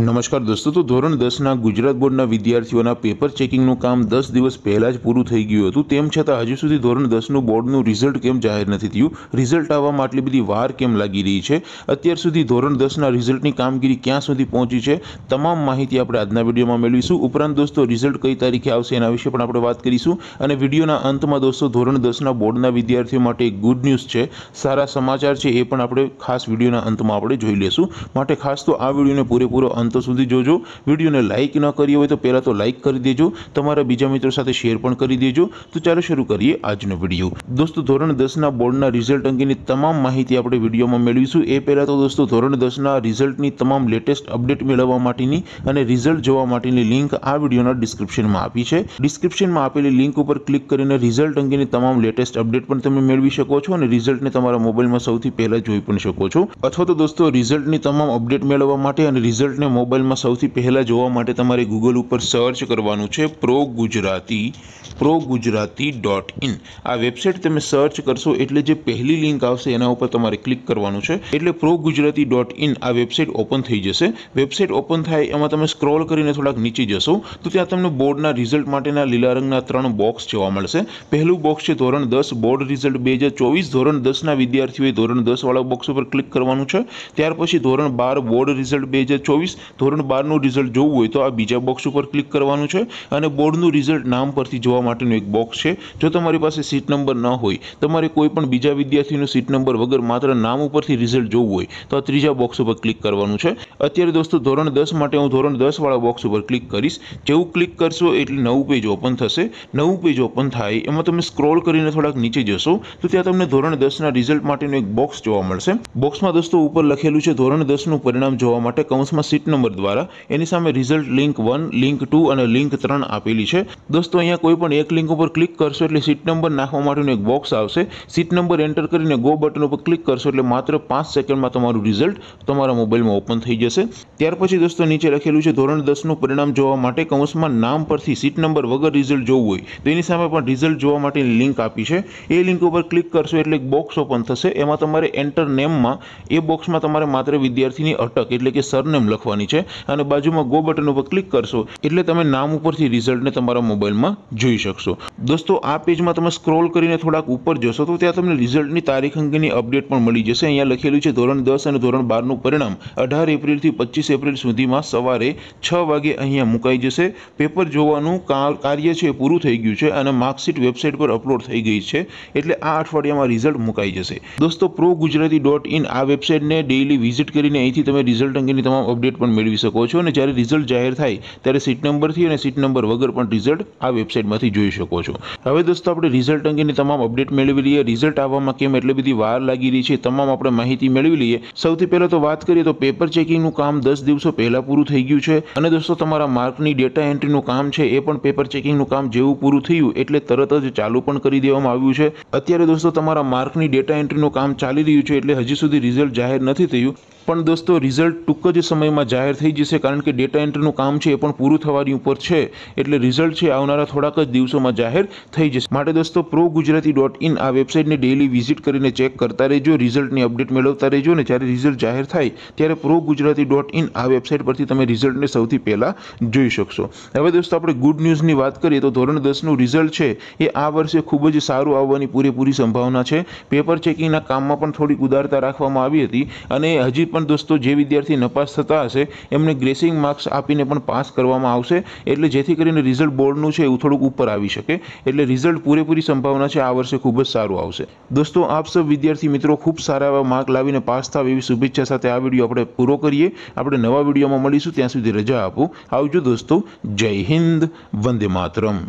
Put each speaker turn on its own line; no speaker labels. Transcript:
નમસ્કાર દોસ્તો તો ધોરણ દસના ગુજરાત બોર્ડના વિદ્યાર્થીઓના પેપર ચેકિંગનું કામ દસ દિવસ પહેલાં જ પૂરું થઈ ગયું હતું તેમ છતાં હજુ સુધી ધોરણ દસનું બોર્ડનું રિઝલ્ટ કેમ જાહેર નથી થયું રિઝલ્ટ આવવામાં આટલી બધી વાર કેમ લાગી રહી છે અત્યાર સુધી ધોરણ દસના રિઝલ્ટની કામગીરી ક્યાં સુધી પહોંચી છે તમામ માહિતી આપણે આજના વિડીયોમાં મેળવીશું ઉપરાંત દોસ્તો રિઝલ્ટ કઈ તારીખે આવશે એના વિશે પણ આપણે વાત કરીશું અને વિડીયોના અંતમાં દોસ્તો ધોરણ દસના બોર્ડના વિદ્યાર્થીઓ માટે એક ગુડ ન્યૂઝ છે સારા સમાચાર છે એ પણ આપણે ખાસ વિડીયોના અંતમાં આપણે જોઈ લઈશું માટે ખાસ તો આ વિડીયોને પૂરેપૂરો અંત સુધી જોજો વિડીયોને લાઇક ન કરી હોય તો પહેલાં તો લાઇક કરી દેજો તમારા બીજા મિત્રો સાથે શેર પણ કરી દેજો તો ચાલો શરૂ કરીએ આજનો વિડીયો દોસ્તો ધોરણ દસના બોર્ડના રિઝલ્ટ અંગેની તમામ માહિતી આપણે વિડીયોમાં મેળવીશું એ પહેલાં તો દોસ્તો ધોરણ દસના રિઝલ્ટની તમામ લેટેસ્ટ અપડેટ મેળવવા માટેની અને રિઝલ્ટ જોવા માટેની લિંક આ વિડીયોના ડિસ્ક્રિપ્શનમાં આપી છે ડિસ્ક્રિપ્શનમાં આપેલી લિંક ઉપર ક્લિક કરીને રિઝલ્ટ અંગેની તમામ લેટેસ્ટ અપડેટ પણ તમે મેળવી શકો છો અને રિઝલ્ટને તમારા મોબાઈલમાં સૌથી પહેલાં જોઈ પણ શકો છો અથવા તો દોસ્તો રિઝલ્ટની તમામ અપડેટ મેળવવા માટે અને રિઝલ્ટને મોબાઈલમાં સૌથી પહેલાં જોવા માટે તમારે ગૂગલ ઉપર સર્ચ કરવાનું છે pro Gujarati pro Gujarati dot in આ વેબસાઇટ તમે સર્ચ કરશો એટલે જે પહેલી લિંક આવશે એના ઉપર તમારે ક્લિક કરવાનું છે એટલે પ્રો ગુજરાતી ડોટ ઇન આ વેબસાઇટ ઓપન થઈ જશે વેબસાઇટ ઓપન થાય એમાં તમે સ્ક્રોલ કરીને થોડાક નીચે જશો તો ત્યાં તમને બોર્ડના રિઝલ્ટ માટેના લીલા રંગના ત્રણ બોક્સ જોવા મળશે પહેલું બોક્સ છે ધોરણ દસ બોર્ડ રિઝલ્ટ બે હજાર ચોવીસ ધોરણ દસના વિદ્યાર્થીઓએ ધોરણ દસવાળા બોક્સ ઉપર ક્લિક કરવાનું છે ત્યાર પછી ધોરણ બાર બોર્ડ રિઝલ્ટ બે હજાર ચોવીસ ધોરણ બારનું રિઝલ્ટ જોવું હોય તો આ બીજા બોક્સ ઉપર ક્લિક કરવાનું છે અને બોર્ડનું રિઝલ્ટ નામ પરથી જોવા માટેનું એક બોક્સ છે જો તમારી પાસે સીટ નંબર ન હોય તમારે કોઈ પણ બીજા વિદ્યાર્થીનું સીટ નંબર વગર માત્ર નામ ઉપરથી રિઝલ્ટ જોવું હોય તો આ ત્રીજા બોક્સ ઉપર ક્લિક કરવાનું છે અત્યારે દોસ્તો ધોરણ દસ માટે હું ધોરણ દસવાળા બોક્સ ઉપર ક્લિક કરીશ જેવું ક્લિક કરશો એટલે નવું પેજ ઓપન થશે નવું પેજ ઓપન થાય એમાં તમે સ્ક્રોલ કરીને થોડાક નીચે જશો તો ત્યાં તમને ધોરણ દસના રિઝલ્ટ માટેનું એક બોક્સ જોવા મળશે બોક્સમાં દોસ્તો ઉપર લખેલું છે ધોરણ દસનું પરિણામ જોવા માટે કૌંસમાં સીટ નંબર દ્વારા એની સામે result link one link two અને લિંક ત્રણ આપેલી છે દોસ્તો અહીંયા કોઈ પણ એક લિંક ઉપર ક્લિક કરશો એટલે સીટ નંબર નાખવા માટેનું એક બોક્સ આવશે સીટ નંબર એન્ટર કરીને ગો બટન ઉપર ક્લિક કરશો એટલે માત્ર પાંચ સેકન્ડમાં તમારું રિઝલ્ટ તમારા મોબાઈલમાં ઓપન થઈ જશે ત્યાર પછી દોસ્તો નીચે લખેલું છે ધોરણ દસનું પરિણામ જોવા માટે કૌંસમાં નામ પરથી સીટ નંબર વગર રિઝલ્ટ જોવું હોય તો એની સામે પણ રિઝલ્ટ જોવા માટેની લિંક આપી છે એ લિંક ઉપર ક્લિક કરશો એટલે એક બોક્સ ઓપન થશે એમાં તમારે એન્ટર નેમમાં એ બોક્સમાં તમારે માત્ર વિદ્યાર્થીની અટક એટલે કે સરનેમ લખવાની કરવાની છે અને બાજુમાં ગો બટન ઉપર ક્લિક કરશો એટલે તમે નામ ઉપરથી રિઝલ્ટને તમારા મોબાઈલમાં જોઈ શકશો દોસ્તો આ પેજમાં તમે સ્ક્રોલ કરીને થોડાક ઉપર જશો તો ત્યાં તમને રિઝલ્ટની તારીખ અંગેની અપડેટ પણ મળી જશે અહીંયા લખેલું છે ધોરણ દસ અને ધોરણ બારનું પરિણામ અઢાર એપ્રિલથી પચીસ એપ્રિલ સુધીમાં સવારે છ વાગે અહીંયા મુકાઈ જશે પેપર જોવાનું કાર્ય છે એ પૂરું થઈ ગયું છે અને માર્કશીટ વેબસાઇટ પર અપલોડ થઈ ગઈ છે એટલે આ અઠવાડિયામાં રિઝલ્ટ મુકાઈ જશે દોસ્તો પ્રો ગુજરાતી ડોટ ઇન આ વેબસાઇટને ડેઇલી વિઝિટ કરીને અહીંથી તમે રિઝલ્ટ અંગેની તમામ અપડેટ પણ પણ મેળવી શકો છો અને જ્યારે રિઝલ્ટ જાહેર થાય ત્યારે સીટ નંબરથી અને સીટ નંબર વગર પણ રિઝલ્ટ આ વેબસાઇટમાંથી જોઈ શકો છો હવે દોસ્તો આપણે રિઝલ્ટ અંગેની તમામ અપડેટ મેળવી લઈએ રિઝલ્ટ આવવામાં કેમ એટલી બધી વાર લાગી રહી છે તમામ આપણે માહિતી મેળવી લઈએ સૌથી પહેલાં તો વાત કરીએ તો પેપર ચેકિંગનું કામ દસ દિવસો પહેલાં પૂરું થઈ ગયું છે અને દોસ્તો તમારા માર્કની ડેટા એન્ટ્રીનું કામ છે એ પણ પેપર ચેકિંગનું કામ જેવું પૂરું થયું એટલે તરત જ ચાલુ પણ કરી દેવામાં આવ્યું છે અત્યારે દોસ્તો તમારા માર્કની ડેટા એન્ટ્રીનું કામ ચાલી રહ્યું છે એટલે હજી સુધી રિઝલ્ટ જાહેર નથી થયું પણ દોસ્તો રિઝલ્ટ ટૂંક જ સમયમાં જાહેર જાહેર થઈ જશે કારણ કે ડેટા એન્ટ્રીનું કામ છે એ પણ પૂરું થવાની ઉપર છે એટલે રિઝલ્ટ છે આવનારા થોડાક જ દિવસોમાં જાહેર થઈ જશે માટે દોસ્તો પ્રો ગુજરાતી ડોટ ઇન આ વેબસાઇટને ડેલી વિઝિટ કરીને ચેક કરતા રહેજો રિઝલ્ટની અપડેટ મેળવતા રહેજો ને જ્યારે રિઝલ્ટ જાહેર થાય ત્યારે પ્રો ગુજરાતી ડોટ ઇન આ વેબસાઇટ પરથી તમે રિઝલ્ટને સૌથી પહેલાં જોઈ શકશો હવે દોસ્તો આપણે ગુડ ન્યૂઝની વાત કરીએ તો ધોરણ દસનું રિઝલ્ટ છે એ આ વર્ષે ખૂબ જ સારું આવવાની પૂરેપૂરી સંભાવના છે પેપર ચેકિંગના કામમાં પણ થોડીક ઉદારતા રાખવામાં આવી હતી અને હજી પણ દોસ્તો જે વિદ્યાર્થી નપાસ થતા હશે આવશે એમને ગ્રેસિંગ માર્ક્સ આપીને પણ પાસ કરવામાં આવશે એટલે જેથી કરીને રિઝલ્ટ બોર્ડનું છે એવું થોડુંક ઉપર આવી શકે એટલે રિઝલ્ટ પૂરેપૂરી સંભાવના છે આ વર્ષે ખૂબ જ સારું આવશે દોસ્તો આપ સૌ વિદ્યાર્થી મિત્રો ખૂબ સારા એવા માર્ક લાવીને પાસ થાવ એવી શુભેચ્છા સાથે આ વિડીયો આપણે પૂરો કરીએ આપણે નવા વિડીયોમાં મળીશું ત્યાં સુધી રજા આપો આવજો દોસ્તો જય હિન્દ વંદે માતરમ